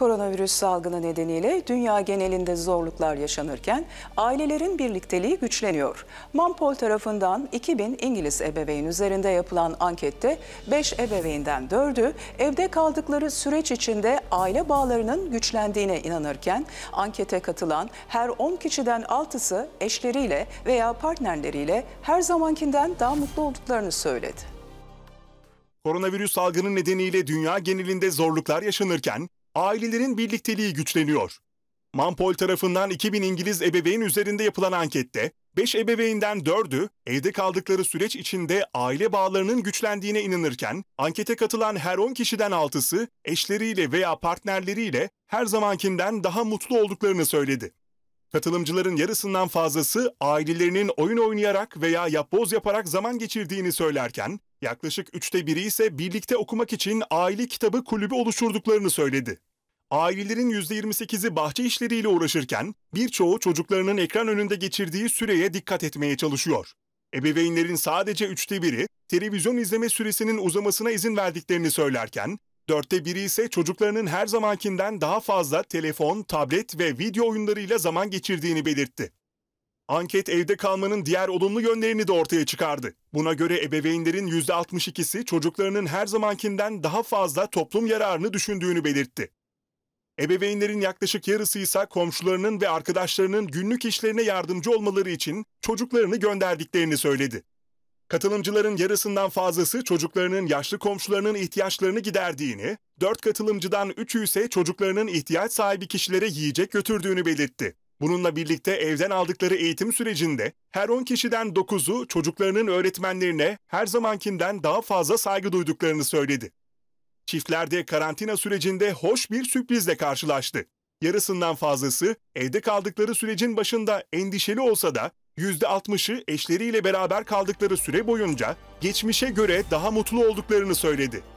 Koronavirüs salgını nedeniyle dünya genelinde zorluklar yaşanırken ailelerin birlikteliği güçleniyor. Manpol tarafından 2000 İngiliz ebeveyn üzerinde yapılan ankette 5 ebeveynden 4'ü evde kaldıkları süreç içinde aile bağlarının güçlendiğine inanırken ankete katılan her 10 kişiden 6'sı eşleriyle veya partnerleriyle her zamankinden daha mutlu olduklarını söyledi. Koronavirüs salgını nedeniyle dünya genelinde zorluklar yaşanırken ailelerin birlikteliği güçleniyor. Manpol tarafından 2000 İngiliz ebeveyn üzerinde yapılan ankette 5 ebeveynden 4'ü evde kaldıkları süreç içinde aile bağlarının güçlendiğine inanırken, ankete katılan her 10 kişiden 6'sı eşleriyle veya partnerleriyle her zamankinden daha mutlu olduklarını söyledi. Katılımcıların yarısından fazlası ailelerinin oyun oynayarak veya yapboz yaparak zaman geçirdiğini söylerken, yaklaşık üçte biri ise birlikte okumak için aile kitabı kulübü oluşturduklarını söyledi. Ailelerin %28'i bahçe işleriyle uğraşırken birçoğu çocuklarının ekran önünde geçirdiği süreye dikkat etmeye çalışıyor. Ebeveynlerin sadece üçte biri televizyon izleme süresinin uzamasına izin verdiklerini söylerken Dörtte biri ise çocuklarının her zamankinden daha fazla telefon, tablet ve video oyunlarıyla zaman geçirdiğini belirtti. Anket evde kalmanın diğer olumlu yönlerini de ortaya çıkardı. Buna göre ebeveynlerin %62'si çocuklarının her zamankinden daha fazla toplum yararını düşündüğünü belirtti. Ebeveynlerin yaklaşık yarısı ise komşularının ve arkadaşlarının günlük işlerine yardımcı olmaları için çocuklarını gönderdiklerini söyledi. Katılımcıların yarısından fazlası çocuklarının yaşlı komşularının ihtiyaçlarını giderdiğini, 4 katılımcıdan 3'ü ise çocuklarının ihtiyaç sahibi kişilere yiyecek götürdüğünü belirtti. Bununla birlikte evden aldıkları eğitim sürecinde her 10 kişiden 9'u çocuklarının öğretmenlerine her zamankinden daha fazla saygı duyduklarını söyledi. Çiftlerde karantina sürecinde hoş bir sürprizle karşılaştı. Yarısından fazlası evde kaldıkları sürecin başında endişeli olsa da %60'ı eşleriyle beraber kaldıkları süre boyunca geçmişe göre daha mutlu olduklarını söyledi.